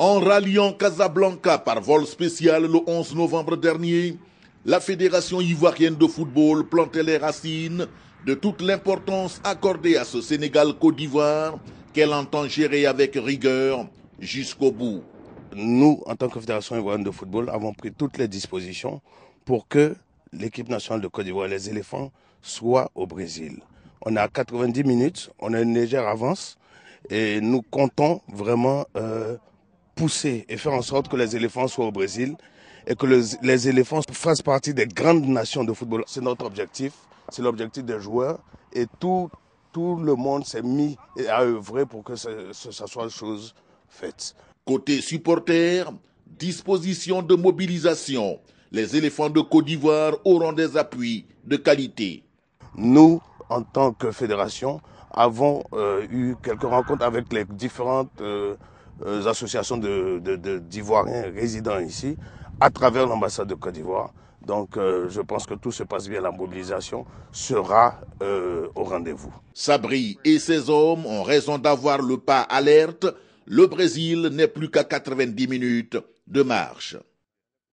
En ralliant Casablanca par vol spécial le 11 novembre dernier, la Fédération ivoirienne de football plantait les racines de toute l'importance accordée à ce Sénégal-Côte d'Ivoire qu'elle entend gérer avec rigueur jusqu'au bout. Nous, en tant que Fédération ivoirienne de football, avons pris toutes les dispositions pour que l'équipe nationale de Côte d'Ivoire, les éléphants, soit au Brésil. On a 90 minutes, on a une légère avance et nous comptons vraiment euh, pousser et faire en sorte que les éléphants soient au Brésil et que les, éléphants fassent partie des grandes nations de football. C'est notre objectif, c'est l'objectif des joueurs et tout, tout le monde s'est mis à œuvrer pour que ce soit une chose faite. Côté supporters, disposition de mobilisation, les éléphants de Côte d'Ivoire auront des appuis de qualité. Nous, en tant que fédération, avons euh, eu quelques rencontres avec les différentes... Euh, euh, associations d'Ivoiriens de, de, résidents ici, à travers l'ambassade de Côte d'Ivoire. Donc euh, je pense que tout se passe bien, la mobilisation sera euh, au rendez-vous. Sabri et ses hommes ont raison d'avoir le pas alerte. Le Brésil n'est plus qu'à 90 minutes de marche.